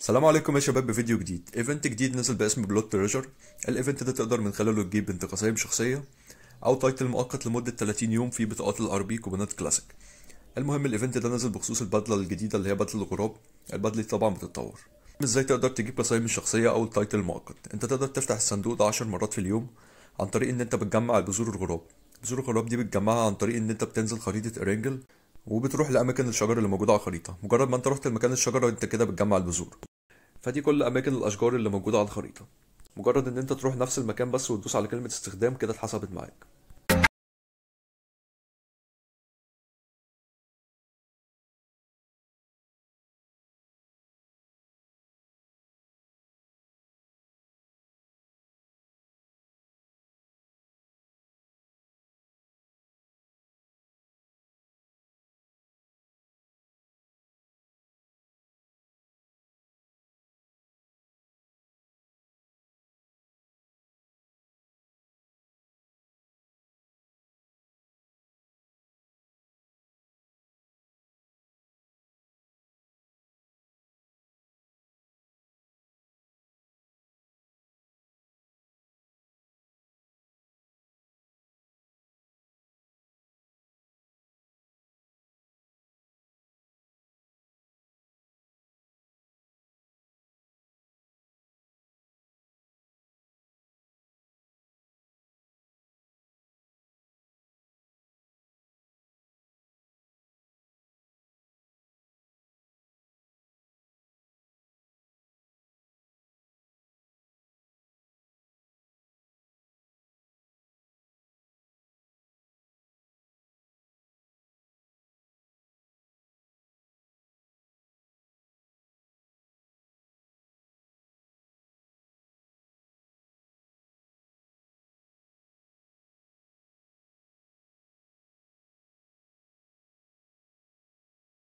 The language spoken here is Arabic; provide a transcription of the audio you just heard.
السلام عليكم يا شباب بفيديو جديد ايفنت جديد نزل باسم بلوت تريجر الايفنت ده تقدر من خلاله تجيب بنت قصايم شخصيه او تايتل مؤقت لمده 30 يوم في بطاقات الار بي كوبونات كلاسيك المهم الايفنت ده نزل بخصوص البدله الجديده اللي هي بدله الغراب البدله طبعا بتتطور ازاي تقدر تجيب قصايم الشخصيه او التايتل المؤقت انت تقدر تفتح الصندوق ده 10 مرات في اليوم عن طريق ان انت بتجمع بذور الغراب بذور الغراب دي بتجمعها عن طريق ان انت بتنزل خريطه ارنجل وبتروح لاماكن الشجر اللي موجوده على الخريطه مجرد ما انت رحت لمكان الشجره انت كده بتجمع البذور فدي كل اماكن الاشجار اللي موجوده على الخريطه مجرد ان انت تروح نفس المكان بس وتدوس على كلمه استخدام كده اتحسبت معاك